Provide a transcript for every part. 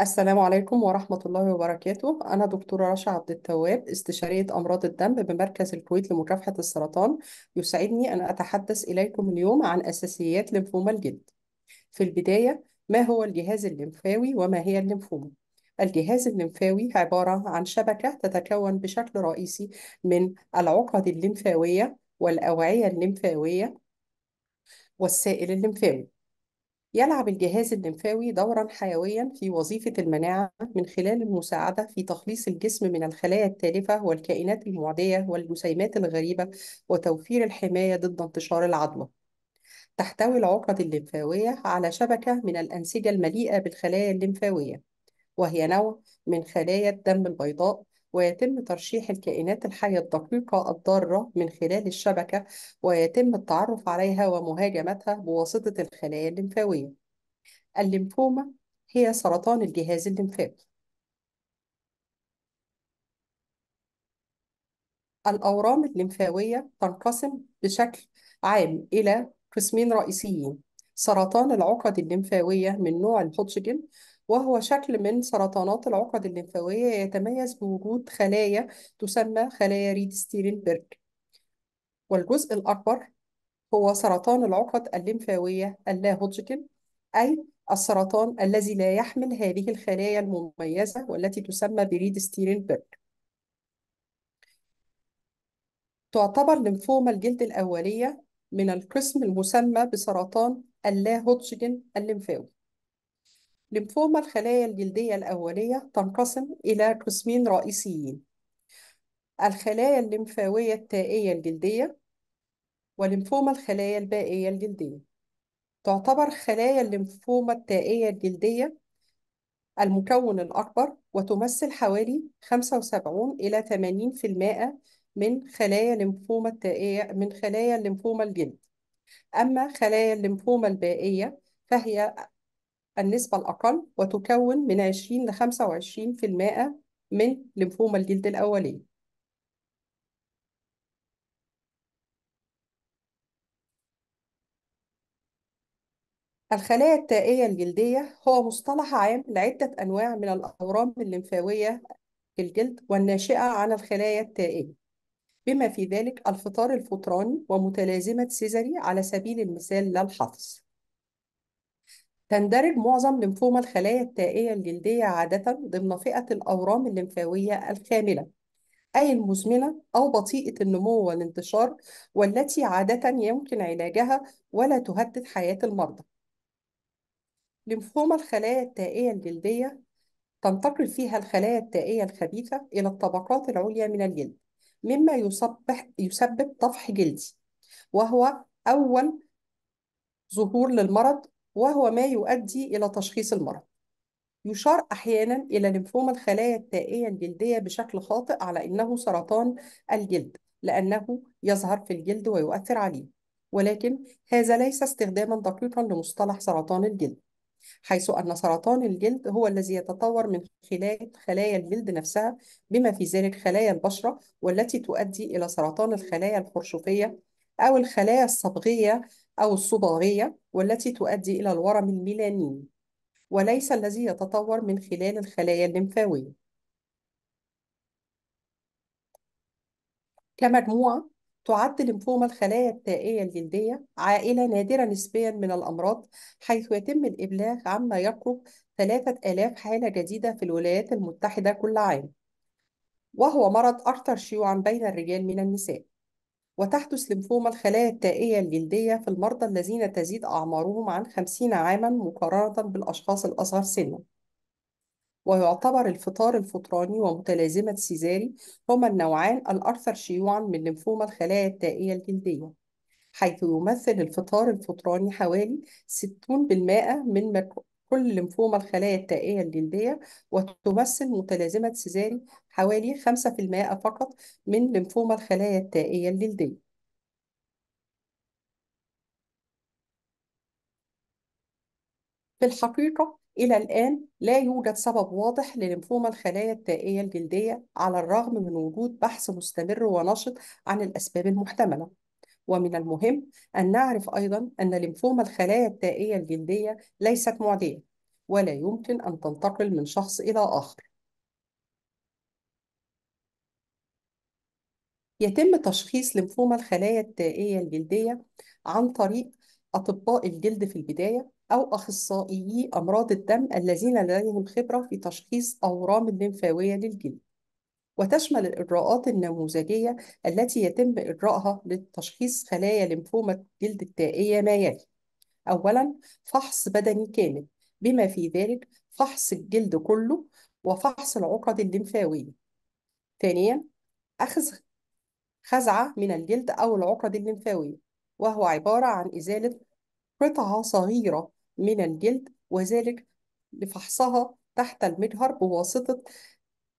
السلام عليكم ورحمة الله وبركاته أنا دكتورة رشا عبد التواب استشارية أمراض الدم بمركز الكويت لمكافحة السرطان يسعدني أن أتحدث إليكم اليوم عن أساسيات لمفوما الجلد في البداية ما هو الجهاز الليمفاوي وما هي الليمفوما؟ الجهاز الليمفاوي عبارة عن شبكة تتكون بشكل رئيسي من العقد الليمفاوية والأوعية الليمفاوية والسائل الليمفاوي يلعب الجهاز الليمفاوي دورا حيويا في وظيفة المناعة من خلال المساعدة في تخليص الجسم من الخلايا التالفة والكائنات المعدية والجسيمات الغريبة وتوفير الحماية ضد انتشار العدوى. تحتوي العقد الليمفاوية على شبكة من الأنسجة المليئة بالخلايا الليمفاوية، وهي نوع من خلايا الدم البيضاء ويتم ترشيح الكائنات الحية الدقيقة الضارة من خلال الشبكة ويتم التعرف عليها ومهاجمتها بواسطة الخلايا الليمفاوية الليمفوما هي سرطان الجهاز الليمفاوي الأورام الليمفاوية تنقسم بشكل عام إلى قسمين رئيسيين سرطان العقد الليمفاوية من نوع الهودجكن وهو شكل من سرطانات العقد الليمفاوية يتميز بوجود خلايا تسمى خلايا ريد ستيرنبرج والجزء الأكبر هو سرطان العقد الليمفاوية اللاهودجكن أي السرطان الذي لا يحمل هذه الخلايا المميزة والتي تسمى بريد ستيرنبرج تعتبر لمفوما الجلد الأولية من القسم المسمى بسرطان اللاهودجكن الليمفاوي لمفوما الخلايا الجلدية الأولية تنقسم إلى قسمين رئيسيين الخلايا الليمفاوية التائية الجلدية ولمفوما الخلايا البائية الجلدية تعتبر خلايا الليمفوما التائية الجلدية المكون الأكبر وتمثل حوالي 75 إلى 80% من خلايا الليمفوما التائية من خلايا الليمفوما الجلد أما خلايا الليمفوما البائية فهي النسبة الأقل وتكون من 20 ل 25% من لمفوم الجلد الأولي. الخلايا التائية الجلدية هو مصطلح عام لعدة أنواع من الأورام الليمفاوية في الجلد والناشئة عن الخلايا التائية بما في ذلك الفطار الفطراني ومتلازمة سيزري على سبيل المثال لا الحفظ تندرج معظم لمفوما الخلايا التائية الجلدية عادة ضمن فئة الأورام الليمفاوية الخاملة أي المزمنة أو بطيئة النمو والانتشار والتي عادة يمكن علاجها ولا تهدد حياة المرضى. لمفوما الخلايا التائية الجلدية تنتقل فيها الخلايا التائية الخبيثة إلى الطبقات العليا من الجلد، مما يسبح يسبب طفح جلدي، وهو أول ظهور للمرض وهو ما يؤدي إلى تشخيص المرض يشار أحيانا إلى لمفوم الخلايا التائية الجلدية بشكل خاطئ على إنه سرطان الجلد لأنه يظهر في الجلد ويؤثر عليه ولكن هذا ليس استخداما دقيقا لمصطلح سرطان الجلد حيث أن سرطان الجلد هو الذي يتطور من خلال خلايا الجلد نفسها بما في ذلك خلايا البشرة والتي تؤدي إلى سرطان الخلايا الخرشوفية أو الخلايا الصبغية أو الصباغية والتي تؤدي إلى الورم الميلانين وليس الذي يتطور من خلال الخلايا الليمفاوية كمجموعة تعد ليمفوما الخلايا التائية الجلدية عائلة نادرة نسبيا من الأمراض حيث يتم الإبلاغ عما يقرب 3000 حالة جديدة في الولايات المتحدة كل عام وهو مرض أكثر شيوعا بين الرجال من النساء وتحدث لمفوما الخلايا التائية الجلدية في المرضى الذين تزيد أعمارهم عن 50 عاما مقارنة بالأشخاص الأصغر سنا ويعتبر الفطار الفطراني ومتلازمة سيزاري هما النوعان الأكثر شيوعا من لمفوما الخلايا التائية الجلدية حيث يمثل الفطار الفطراني حوالي 60% من كل لمفوما الخلايا التائية الجلدية وتمثل متلازمة سيزاري حوالي 5% فقط من لمفوما الخلايا التائية الجلدية في الحقيقة إلى الآن لا يوجد سبب واضح للمفوما الخلايا التائية الجلدية على الرغم من وجود بحث مستمر ونشط عن الأسباب المحتملة ومن المهم أن نعرف أيضا أن لمفوما الخلايا التائية الجلدية ليست معدية ولا يمكن أن تنتقل من شخص إلى آخر يتم تشخيص لمفوما الخلايا التائية الجلدية عن طريق أطباء الجلد في البداية أو أخصائيي أمراض الدم الذين لديهم خبرة في تشخيص أورام الليمفاوية للجلد وتشمل الإجراءات النموذجية التي يتم إجراءها لتشخيص خلايا لمفومة الجلد التائية ما يلي أولا فحص بدني كامل بما في ذلك فحص الجلد كله وفحص العقد الليمفاوية ثانيا أخذ خزعة من الجلد أو العقد الليمفاوية وهو عبارة عن إزالة قطعة صغيرة من الجلد وذلك لفحصها تحت المجهر بواسطة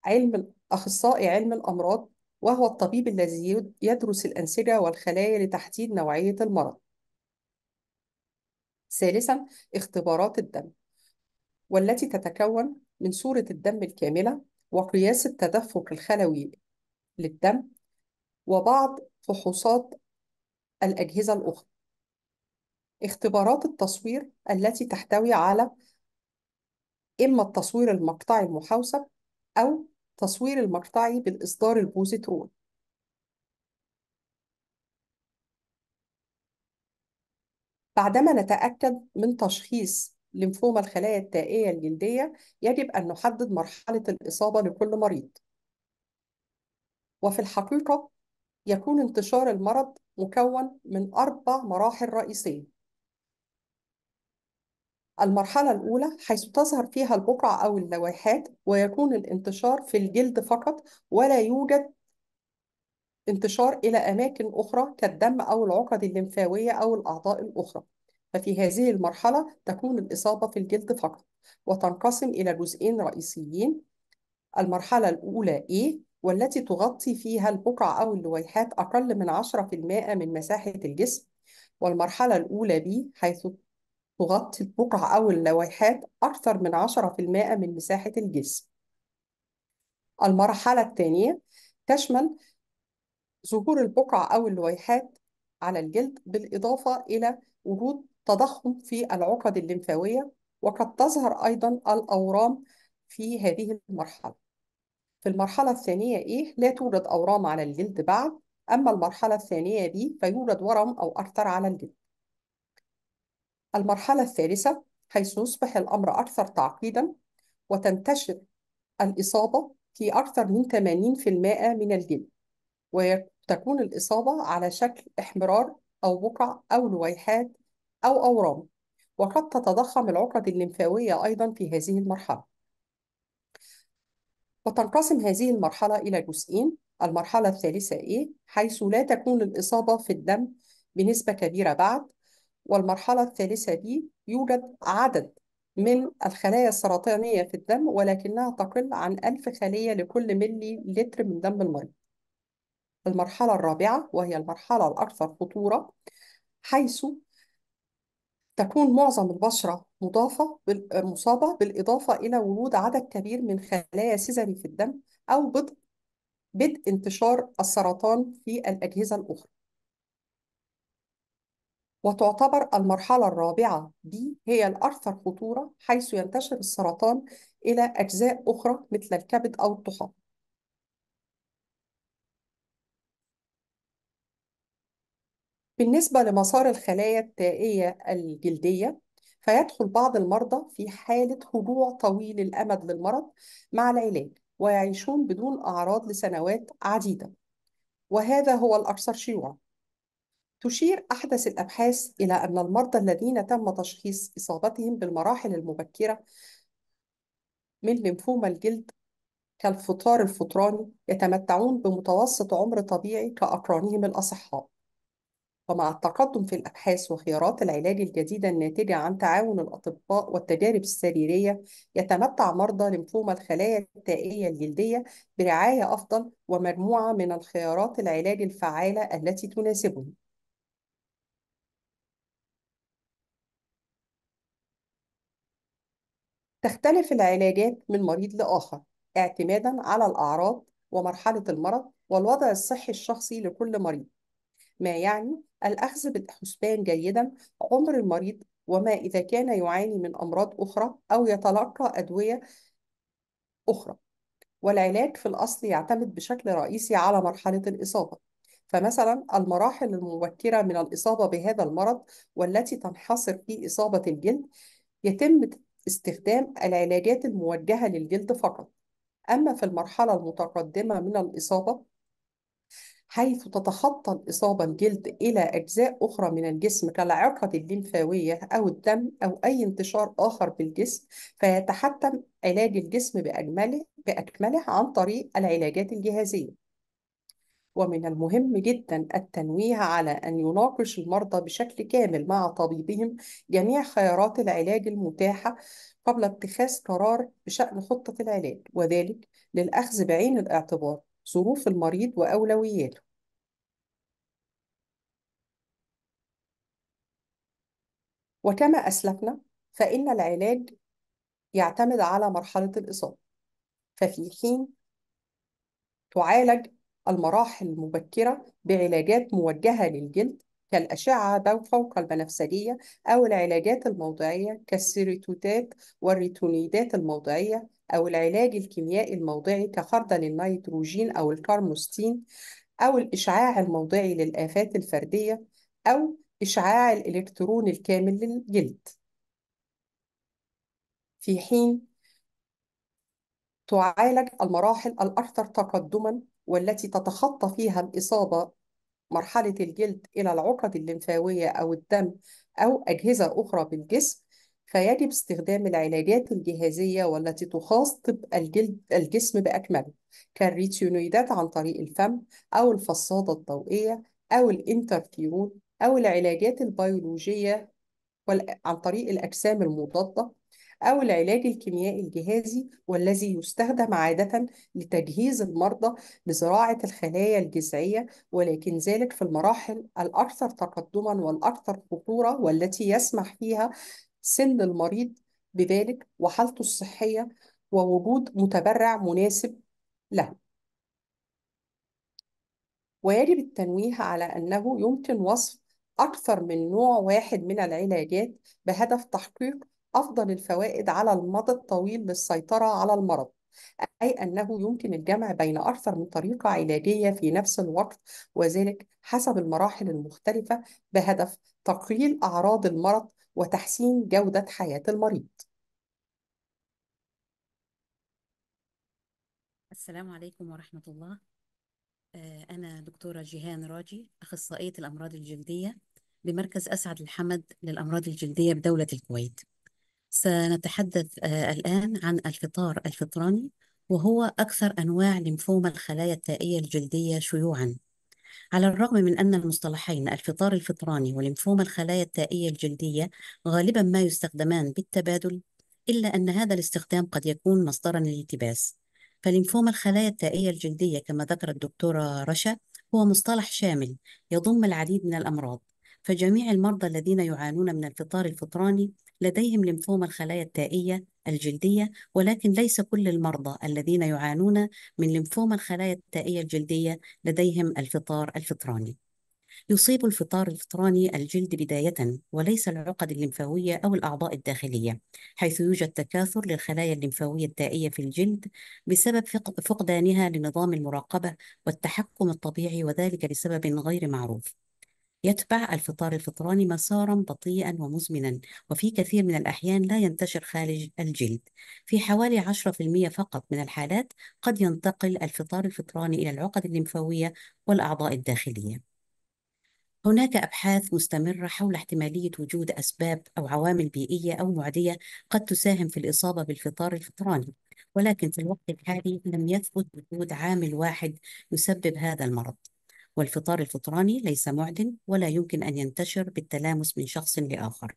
علم أخصائي علم الأمراض وهو الطبيب الذي يدرس الأنسجة والخلايا لتحديد نوعية المرض ثالثا اختبارات الدم والتي تتكون من صورة الدم الكاملة وقياس التدفق الخلوي للدم وبعض فحوصات الأجهزة الأخرى اختبارات التصوير التي تحتوي على إما التصوير المقطعي المحوسب أو تصوير المقطعي بالإصدار البوزيترون بعدما نتأكد من تشخيص لنفوما الخلايا التائية الجلدية يجب أن نحدد مرحلة الإصابة لكل مريض وفي الحقيقة يكون انتشار المرض مكون من أربع مراحل رئيسية المرحلة الأولى حيث تظهر فيها البقع أو اللويحات ويكون الانتشار في الجلد فقط ولا يوجد انتشار إلى أماكن أخرى كالدم أو العقد الليمفاوية أو الأعضاء الأخرى ففي هذه المرحلة تكون الإصابة في الجلد فقط وتنقسم إلى جزئين رئيسيين المرحلة الأولى A والتي تغطي فيها البقع أو اللويحات أقل من 10% من مساحة الجسم والمرحلة الأولى B حيث تغطي البقع أو اللويحات أكثر من 10% من مساحة الجسم المرحلة الثانية تشمل ظهور البقع أو اللويحات على الجلد بالإضافة إلى وجود تضخم في العقد الليمفاوية وقد تظهر أيضا الأورام في هذه المرحلة في المرحلة الثانية إيه؟ لا توجد أورام على الجلد بعد أما المرحلة الثانية دي فيوجد ورم أو أكثر على الجلد المرحلة الثالثة حيث يصبح الأمر أكثر تعقيدا وتنتشر الإصابة في أكثر من 80% من الجلد وتكون الإصابة على شكل احمرار أو بقع أو لويحات أو أورام وقد تتضخم العقد الليمفاوية أيضا في هذه المرحلة وتنقسم هذه المرحلة إلى جزئين المرحلة الثالثة A إيه؟ حيث لا تكون الإصابة في الدم بنسبة كبيرة بعد والمرحلة الثالثة دي يوجد عدد من الخلايا السرطانية في الدم ولكنها تقل عن ألف خلية لكل ملي لتر من دم المريض المرحلة الرابعة وهي المرحلة الأكثر خطورة حيث تكون معظم البشرة مضافة مصابة بالإضافة إلى وجود عدد كبير من خلايا سيزري في الدم أو بدء بدء انتشار السرطان في الأجهزة الأخرى وتعتبر المرحلة الرابعة B هي الأكثر خطورة حيث ينتشر السرطان إلى أجزاء أخرى مثل الكبد أو الطحال. بالنسبة لمسار الخلايا التائية الجلدية فيدخل بعض المرضى في حالة هجوع طويل الأمد للمرض مع العلاج ويعيشون بدون أعراض لسنوات عديدة وهذا هو الأكثر شيوعاً تشير أحدث الأبحاث إلى أن المرضى الذين تم تشخيص إصابتهم بالمراحل المبكرة من لمفوما الجلد كالفطار الفطراني يتمتعون بمتوسط عمر طبيعي كأقرانهم الأصحاء ومع التقدم في الأبحاث وخيارات العلاج الجديدة الناتجة عن تعاون الأطباء والتجارب السريرية يتمتع مرضى لمفوما الخلايا التائية الجلدية برعاية أفضل ومجموعة من الخيارات العلاج الفعالة التي تناسبهم تختلف العلاجات من مريض لآخر اعتمادا على الأعراض ومرحلة المرض والوضع الصحي الشخصي لكل مريض ما يعني الأخذ بالحسبان جيدا عمر المريض وما إذا كان يعاني من أمراض أخرى أو يتلقى أدوية أخرى والعلاج في الأصل يعتمد بشكل رئيسي على مرحلة الإصابة فمثلا المراحل المبكرة من الإصابة بهذا المرض والتي تنحصر في إصابة الجلد يتم استخدام العلاجات الموجهة للجلد فقط أما في المرحلة المتقدمة من الإصابة حيث تتخطى الإصابة الجلد إلى أجزاء أخرى من الجسم كالعرقة الليمفاوية أو الدم أو أي انتشار آخر بالجسم فيتحتم علاج الجسم بأجمله بأكمله عن طريق العلاجات الجهازية ومن المهم جدا التنويه على أن يناقش المرضى بشكل كامل مع طبيبهم جميع خيارات العلاج المتاحة قبل اتخاذ قرار بشأن خطة العلاج وذلك للأخذ بعين الاعتبار ظروف المريض وأولوياته وكما أسلفنا فإن العلاج يعتمد على مرحلة الإصابة ففي حين تعالج المراحل المبكرة بعلاجات موجهة للجلد كالأشعة فوق البنفسجية أو العلاجات الموضعية كالسيريتوتات والريتونيدات الموضعية أو العلاج الكيميائي الموضعي كخردل النيتروجين أو الكارموستين أو الإشعاع الموضعي للآفات الفردية أو إشعاع الإلكترون الكامل للجلد في حين تعالج المراحل الأكثر تقدماً والتي تتخطى فيها الإصابة مرحلة الجلد إلى العقد الليمفاوية أو الدم أو أجهزة أخرى بالجسم فيجب استخدام العلاجات الجهازية والتي تخاص طب الجلد الجسم بأكمله كالريتيونويدات عن طريق الفم أو الفصادة الضوئية أو الانترفيرون أو العلاجات البيولوجية عن طريق الأجسام المضادة أو العلاج الكيميائي الجهازي والذي يستخدم عادة لتجهيز المرضى لزراعة الخلايا الجذعية ولكن ذلك في المراحل الأكثر تقدما والأكثر خطورة والتي يسمح فيها سن المريض بذلك وحالته الصحية ووجود متبرع مناسب له ويجب التنويه على أنه يمكن وصف أكثر من نوع واحد من العلاجات بهدف تحقيق أفضل الفوائد على المدى الطويل للسيطرة على المرض أي أنه يمكن الجمع بين أكثر من طريقة علاجية في نفس الوقت وذلك حسب المراحل المختلفة بهدف تقليل أعراض المرض وتحسين جودة حياة المريض السلام عليكم ورحمة الله آه، أنا دكتورة جيهان راجي أخصائية الأمراض الجلدية بمركز أسعد الحمد للأمراض الجلدية بدولة الكويت سنتحدث آه، الآن عن الفطار الفطراني وهو أكثر أنواع لمفوما الخلايا التائية الجلدية شيوعاً على الرغم من أن المصطلحين الفطار الفطراني ولمفوما الخلايا التائية الجلدية غالبا ما يستخدمان بالتبادل إلا أن هذا الاستخدام قد يكون مصدرا للالتباس فلمفوما الخلايا التائية الجلدية كما ذكر الدكتورة رشا هو مصطلح شامل يضم العديد من الأمراض فجميع المرضى الذين يعانون من الفطار الفطراني لديهم لمفوما الخلايا التائية الجلدية ولكن ليس كل المرضى الذين يعانون من لمفوما الخلايا التائية الجلدية لديهم الفطار الفطراني يصيب الفطار الفطراني الجلد بداية وليس العقد الليمفاوية أو الأعضاء الداخلية حيث يوجد تكاثر للخلايا الليمفاوية التائية في الجلد بسبب فقدانها لنظام المراقبة والتحكم الطبيعي وذلك لسبب غير معروف يتبع الفطار الفطراني مسارا بطيئا ومزمنا وفي كثير من الأحيان لا ينتشر خارج الجلد في حوالي 10% فقط من الحالات قد ينتقل الفطار الفطراني إلى العقد الليمفاوية والأعضاء الداخلية هناك أبحاث مستمرة حول احتمالية وجود أسباب أو عوامل بيئية أو معدية قد تساهم في الإصابة بالفطار الفطراني ولكن في الوقت الحالي لم يثبت وجود عامل واحد يسبب هذا المرض والفطار الفطراني ليس معدن ولا يمكن أن ينتشر بالتلامس من شخص لآخر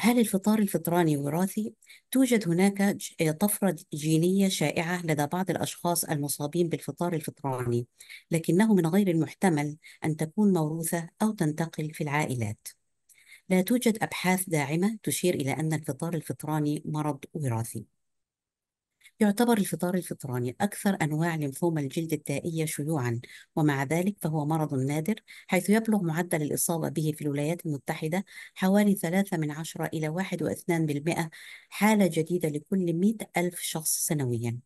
هل الفطار الفطراني وراثي؟ توجد هناك آه، طفرة جينية شائعة لدى بعض الأشخاص المصابين بالفطار الفطراني، لكنه من غير المحتمل أن تكون موروثة أو تنتقل في العائلات. لا توجد أبحاث داعمة تشير إلى أن الفطار الفطراني مرض وراثي. يعتبر الفطار الفطراني أكثر أنواع لمفوما الجلد الدائية شيوعا ومع ذلك فهو مرض نادر حيث يبلغ معدل الإصابة به في الولايات المتحدة حوالي 3 من 10 إلى 1.2% حالة جديدة لكل 100 ألف شخص سنويا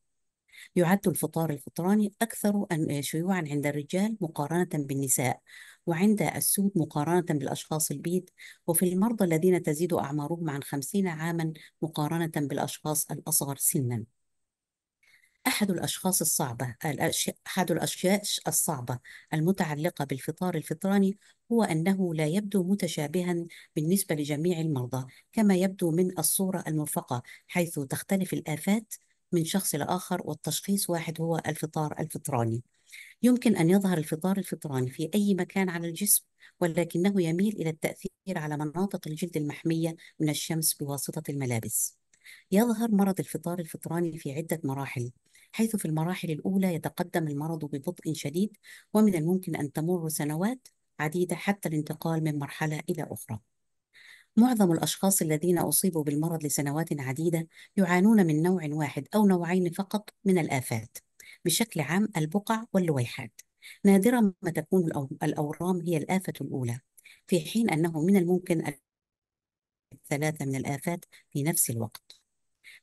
يعد الفطار الفطراني أكثر شيوعا عند الرجال مقارنة بالنساء وعند السود مقارنة بالأشخاص البيض وفي المرضى الذين تزيد أعمارهم عن خمسين عاما مقارنة بالأشخاص الأصغر سنا أحد الأشخاص الصعبة أحد الأشياء الصعبة المتعلقة بالفطار الفطراني هو أنه لا يبدو متشابها بالنسبة لجميع المرضى كما يبدو من الصورة المرفقة حيث تختلف الآفات من شخص لآخر والتشخيص واحد هو الفطار الفطراني يمكن أن يظهر الفطار الفطراني في أي مكان على الجسم ولكنه يميل إلى التأثير على مناطق الجلد المحمية من الشمس بواسطة الملابس يظهر مرض الفطار الفطراني في عدة مراحل حيث في المراحل الأولى يتقدم المرض ببطء شديد ومن الممكن أن تمر سنوات عديدة حتى الانتقال من مرحلة إلى أخرى. معظم الأشخاص الذين أصيبوا بالمرض لسنوات عديدة يعانون من نوع واحد أو نوعين فقط من الآفات بشكل عام البقع واللويحات نادرا ما تكون الأورام هي الآفة الأولى في حين أنه من الممكن ثلاثة من الآفات في نفس الوقت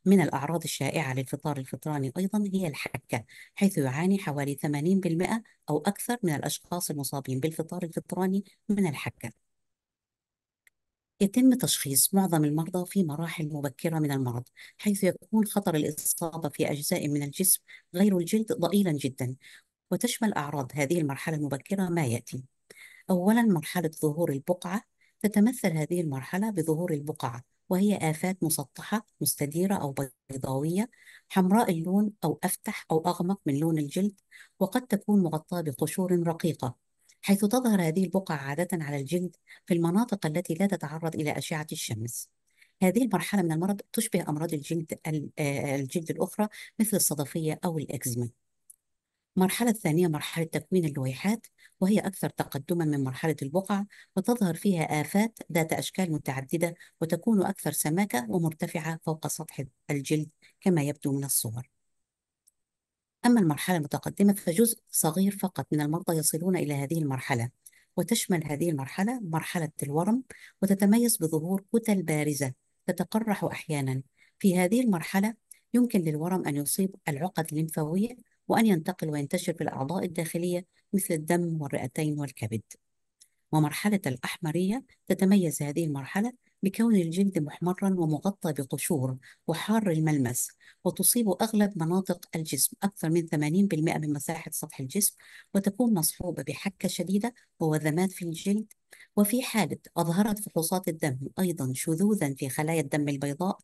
من الأعراض الشائعة للفطار الفطراني أيضا هي الحكة حيث يعاني حوالي 80% أو أكثر من الأشخاص المصابين بالفطار الفطراني من الحكة يتم تشخيص معظم المرضى في مراحل مبكرة من المرض حيث يكون خطر الإصابة في أجزاء من الجسم غير الجلد ضئيلا جدا وتشمل أعراض هذه المرحلة المبكرة ما يأتي أولا مرحلة ظهور البقعة تتمثل هذه المرحلة بظهور البقعة وهي آفات مسطحة مستديرة أو بيضاوية حمراء اللون أو أفتح أو أغمق من لون الجلد وقد تكون مغطاة بقشور رقيقة حيث تظهر هذه البقع عادة على الجلد في المناطق التي لا تتعرض إلى أشعة الشمس هذه المرحلة من المرض تشبه أمراض الجلد آه، الجلد الأخرى مثل الصدفية أو الإكزيما المرحلة الثانية مرحلة تكوين اللويحات وهي أكثر تقدما من مرحلة البقع وتظهر فيها آفات ذات أشكال متعددة وتكون أكثر سماكة ومرتفعة فوق سطح الجلد كما يبدو من الصور أما المرحلة المتقدمة فجزء صغير فقط من المرضى يصلون إلى هذه المرحلة وتشمل هذه المرحلة مرحلة الورم وتتميز بظهور كتل بارزة تتقرح أحيانا في هذه المرحلة يمكن للورم أن يصيب العقد الليمفاوية وأن ينتقل وينتشر في الأعضاء الداخلية مثل الدم والرئتين والكبد ومرحلة الأحمرية تتميز هذه المرحلة بكون الجلد محمرا ومغطى بقشور وحار الملمس وتصيب أغلب مناطق الجسم أكثر من 80% من مساحة سطح الجسم وتكون مصحوبة بحكة شديدة ووذمات في الجلد وفي حالة أظهرت فحوصات الدم أيضا شذوذا في خلايا الدم البيضاء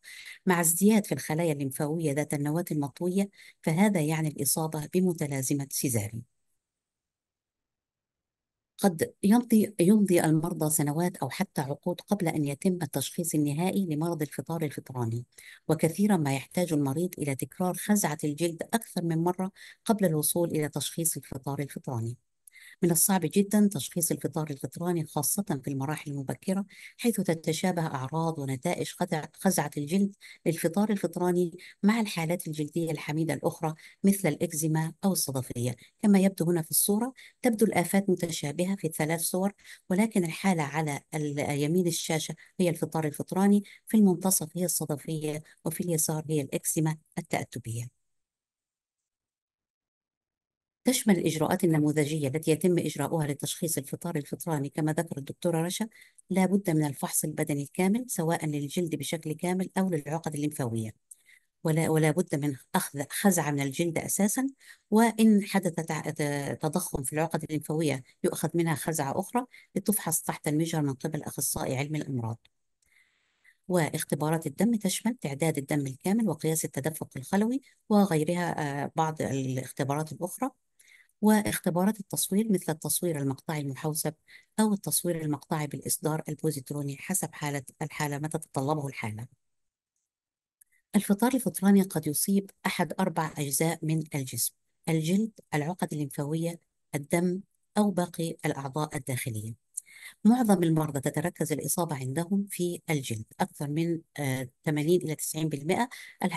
مع ازدياد في الخلايا الليمفاوية ذات النواة المطوية فهذا يعني الإصابة بمتلازمة سيزاري قد يمضي يمضي المرضى سنوات او حتى عقود قبل ان يتم التشخيص النهائي لمرض الفطار الفطراني، وكثيرا ما يحتاج المريض الى تكرار خزعه الجلد اكثر من مره قبل الوصول الى تشخيص الفطار الفطراني. من الصعب جدا تشخيص الفطار الفطراني خاصة في المراحل المبكرة حيث تتشابه أعراض ونتائج خزعة الجلد للفطار الفطراني مع الحالات الجلدية الحميدة الأخرى مثل الإكزيما أو الصدفية كما يبدو هنا في الصورة تبدو الآفات متشابهة في الثلاث صور ولكن الحالة على يمين الشاشة هي الفطار الفطراني في المنتصف هي الصدفية وفي اليسار هي الإكزيما التأتبية تشمل الإجراءات النموذجية التي يتم إجراؤها لتشخيص الفطار الفطراني كما ذكر الدكتورة رشا لا بد من الفحص البدني الكامل سواء للجلد بشكل كامل أو للعقد الليمفاوية ولا ولا بد من أخذ خزعة من الجلد أساسا وإن حدث تضخم في العقد الليمفاوية يؤخذ منها خزعة أخرى لتفحص تحت المجهر من قبل أخصائي علم الأمراض واختبارات الدم تشمل تعداد الدم الكامل وقياس التدفق الخلوي وغيرها آه، بعض الاختبارات الأخرى واختبارات التصوير مثل التصوير المقطعي المحوسب أو التصوير المقطعي بالإصدار البوزيتروني حسب حالة الحالة ما تتطلبه الحالة الفطار الفطراني قد يصيب أحد أربع أجزاء من الجسم الجلد، العقد الليمفاوية، الدم أو باقي الأعضاء الداخلية معظم المرضى تتركز الإصابة عندهم في الجلد أكثر من 80 آه، إلى 90%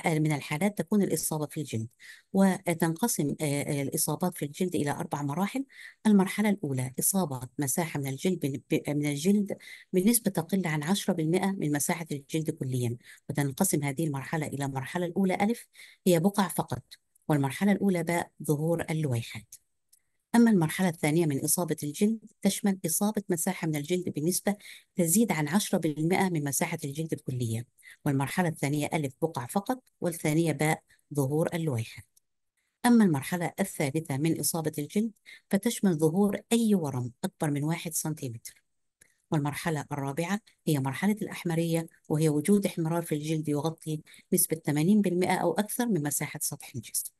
من الحالات تكون الإصابة في الجلد وتنقسم آه، الإصابات في الجلد إلى أربع مراحل المرحلة الأولى إصابة مساحة من الجلد من الجلد بنسبة تقل عن 10% من مساحة الجلد كليا وتنقسم هذه المرحلة إلى المرحلة الأولى ألف هي بقع فقط والمرحلة الأولى باء ظهور اللويحات أما المرحلة الثانية من إصابة الجلد تشمل إصابة مساحة من الجلد بنسبة تزيد عن 10% من مساحة الجلد الكلية والمرحلة الثانية ألف بقع فقط والثانية باء ظهور اللويحة أما المرحلة الثالثة من إصابة الجلد فتشمل ظهور أي ورم أكبر من واحد سنتيمتر والمرحلة الرابعة هي مرحلة الأحمرية وهي وجود احمرار في الجلد يغطي نسبة 80% أو أكثر من مساحة سطح الجسم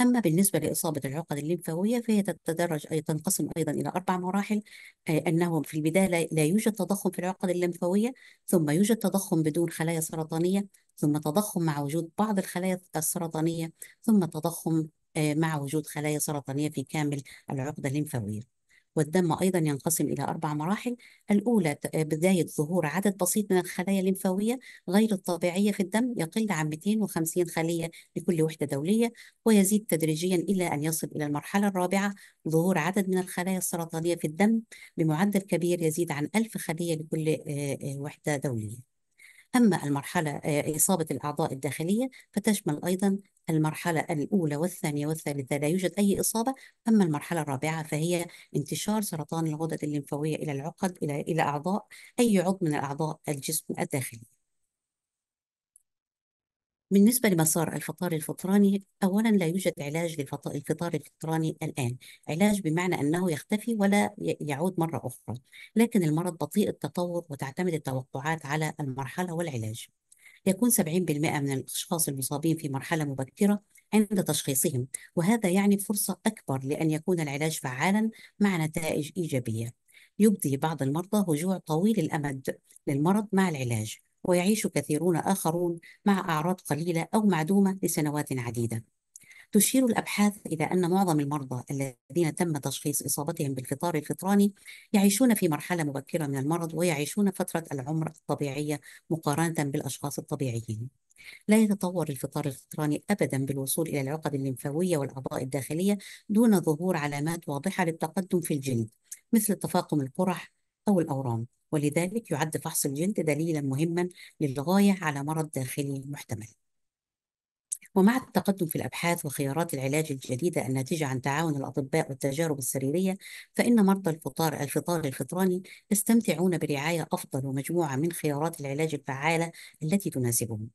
أما بالنسبة لإصابة العقد الليمفاوية فهي تتدرج أي تنقسم أيضا إلى أربع مراحل آه، أنه في البداية لا يوجد تضخم في العقد الليمفاوية ثم يوجد تضخم بدون خلايا سرطانية ثم تضخم مع وجود بعض الخلايا السرطانية ثم تضخم آه، مع وجود خلايا سرطانية في كامل العقدة الليمفاوية والدم أيضا ينقسم إلى أربع مراحل الأولى آه، بداية ظهور عدد بسيط من الخلايا الليمفاوية غير الطبيعية في الدم يقل عن 250 خلية لكل وحدة دولية ويزيد تدريجيا إلى أن يصل إلى المرحلة الرابعة ظهور عدد من الخلايا السرطانية في الدم بمعدل كبير يزيد عن 1000 خلية لكل آه، آه، وحدة دولية أما المرحلة آه، إصابة الأعضاء الداخلية فتشمل أيضا المرحلة الأولى والثانية والثالثة لا يوجد أي إصابة أما المرحلة الرابعة فهي انتشار سرطان الغدد الليمفاوية إلى العقد إلى إلى أعضاء أي عضو من الأعضاء الجسم الداخلي بالنسبة لمسار الفطار الفطراني أولا لا يوجد علاج للفطار الفطراني الآن علاج بمعنى أنه يختفي ولا يعود مرة أخرى لكن المرض بطيء التطور وتعتمد التوقعات على المرحلة والعلاج يكون 70% من الأشخاص المصابين في مرحلة مبكرة عند تشخيصهم وهذا يعني فرصة أكبر لأن يكون العلاج فعالا مع نتائج إيجابية يبدي بعض المرضى هجوع طويل الأمد للمرض مع العلاج ويعيش كثيرون آخرون مع أعراض قليلة أو معدومة لسنوات عديدة تشير الأبحاث إلى أن معظم المرضى الذين تم تشخيص إصابتهم بالفطار الفطراني يعيشون في مرحلة مبكرة من المرض ويعيشون فترة العمر الطبيعية مقارنة بالأشخاص الطبيعيين لا يتطور الفطار الفطراني أبدا بالوصول إلى العقد الليمفاوية والأعضاء الداخلية دون ظهور علامات واضحة للتقدم في الجلد مثل تفاقم القرح أو الأورام ولذلك يعد فحص الجلد دليلا مهما للغاية على مرض داخلي محتمل ومع التقدم في الأبحاث وخيارات العلاج الجديدة الناتجة عن تعاون الأطباء والتجارب السريرية فإن مرضى الفطار الفطار الفطراني يستمتعون برعاية أفضل ومجموعة من خيارات العلاج الفعالة التي تناسبهم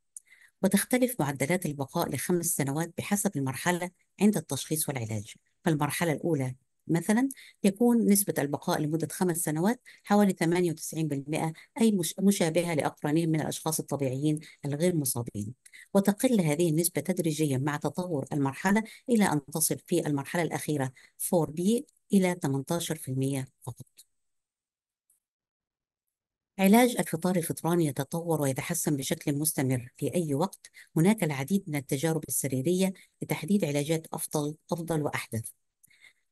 وتختلف معدلات البقاء لخمس سنوات بحسب المرحلة عند التشخيص والعلاج فالمرحلة الأولى مثلا يكون نسبة البقاء لمدة خمس سنوات حوالي 98% أي مشابهة لأقرانهم من الأشخاص الطبيعيين الغير مصابين وتقل هذه النسبة تدريجيا مع تطور المرحلة إلى أن تصل في المرحلة الأخيرة 4B إلى 18% فقط علاج الفطار الفطراني يتطور ويتحسن بشكل مستمر في أي وقت هناك العديد من التجارب السريرية لتحديد علاجات أفضل أفضل وأحدث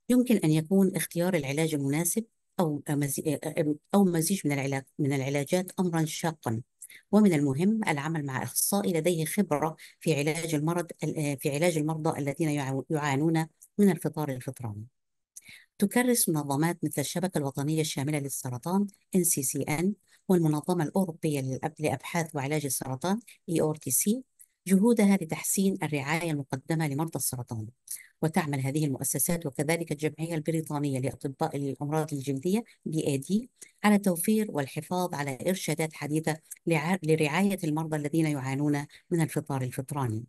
يمكن أن يكون اختيار العلاج المناسب أو أو مزيج من العلاج من العلاجات أمرا شاقا ومن المهم العمل مع أخصائي لديه خبرة في علاج المرض في علاج المرضى الذين يعانون من الفطار الفطراني. تكرس منظمات مثل الشبكة الوطنية الشاملة للسرطان NCCN والمنظمة الأوروبية لأبحاث وعلاج السرطان EORTC جهودها لتحسين الرعاية المقدمة لمرضى السرطان وتعمل هذه المؤسسات وكذلك الجمعية البريطانية لأطباء الأمراض الجلدية BAD على توفير والحفاظ على إرشادات حديثة لرعاية المرضى الذين يعانون من الفطار الفطراني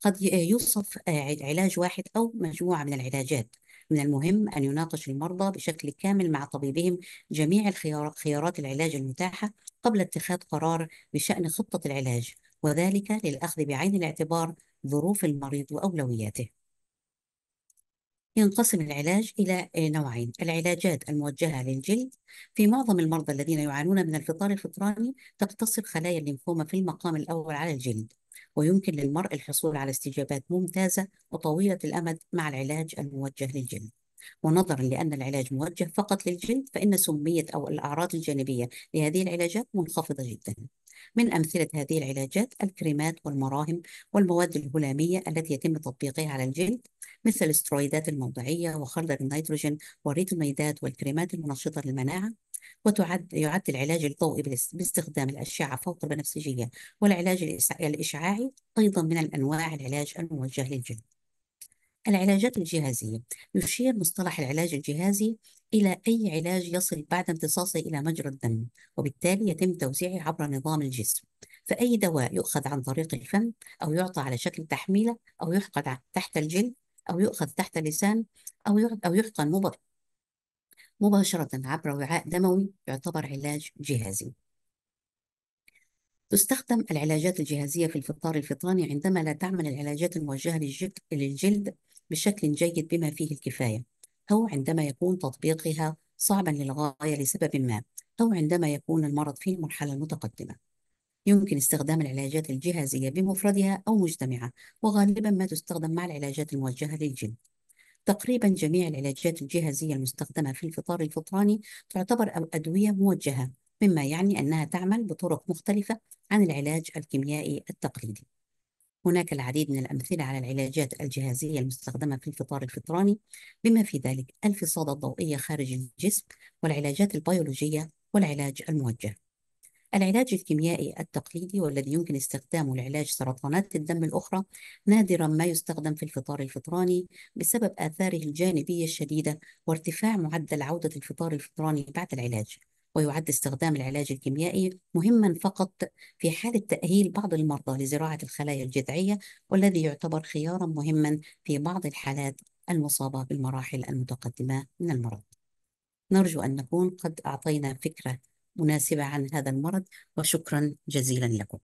قد يوصف علاج واحد أو مجموعة من العلاجات من المهم أن يناقش المرضى بشكل كامل مع طبيبهم جميع خيارات العلاج المتاحة قبل اتخاذ قرار بشأن خطة العلاج وذلك للأخذ بعين الاعتبار ظروف المريض وأولوياته ينقسم العلاج إلى نوعين العلاجات الموجهة للجلد في معظم المرضى الذين يعانون من الفطار الفطراني تقتصر خلايا الليمفوما في المقام الأول على الجلد ويمكن للمرء الحصول على استجابات ممتازة وطويلة الأمد مع العلاج الموجه للجلد ونظرا لأن العلاج موجه فقط للجلد فإن سمية أو الأعراض الجانبية لهذه العلاجات منخفضة جداً من أمثلة هذه العلاجات الكريمات والمراهم والمواد الهلامية التي يتم تطبيقها على الجلد مثل الاسترويدات الموضعية وخردل النيتروجين والريتوميدات والكريمات المنشطة للمناعة وتعد يعد العلاج الضوئي باستخدام الأشعة فوق البنفسجية والعلاج الإشعاعي أيضا من الأنواع العلاج الموجه للجلد العلاجات الجهازية يشير مصطلح العلاج الجهازي إلى أي علاج يصل بعد امتصاصه إلى مجرى الدم وبالتالي يتم توزيعه عبر نظام الجسم فأي دواء يؤخذ عن طريق الفم أو يعطى على شكل تحميلة أو يحقن تحت الجلد أو يؤخذ تحت اللسان أو أو يحقن مباشرة عبر وعاء دموي يعتبر علاج جهازي تستخدم العلاجات الجهازية في الفطار الفطاني عندما لا تعمل العلاجات الموجهة للجلد بشكل جيد بما فيه الكفاية أو عندما يكون تطبيقها صعبا للغاية لسبب ما أو عندما يكون المرض في المرحلة المتقدمة يمكن استخدام العلاجات الجهازية بمفردها أو مجتمعة وغالبا ما تستخدم مع العلاجات الموجهة للجلد تقريبا جميع العلاجات الجهازية المستخدمة في الفطار الفطراني تعتبر أدوية موجهة مما يعني أنها تعمل بطرق مختلفة عن العلاج الكيميائي التقليدي هناك العديد من الأمثلة على العلاجات الجهازية المستخدمة في الفطار الفطراني بما في ذلك الفصادة الضوئية خارج الجسم والعلاجات البيولوجية والعلاج الموجه العلاج الكيميائي التقليدي والذي يمكن استخدامه لعلاج سرطانات الدم الأخرى نادرا ما يستخدم في الفطار الفطراني بسبب آثاره الجانبية الشديدة وارتفاع معدل عودة الفطار الفطراني بعد العلاج ويعد استخدام العلاج الكيميائي مهما فقط في حالة تأهيل بعض المرضى لزراعة الخلايا الجذعية والذي يعتبر خيارا مهما في بعض الحالات المصابة بالمراحل المتقدمة من المرض نرجو أن نكون قد أعطينا فكرة مناسبة عن هذا المرض وشكرا جزيلا لكم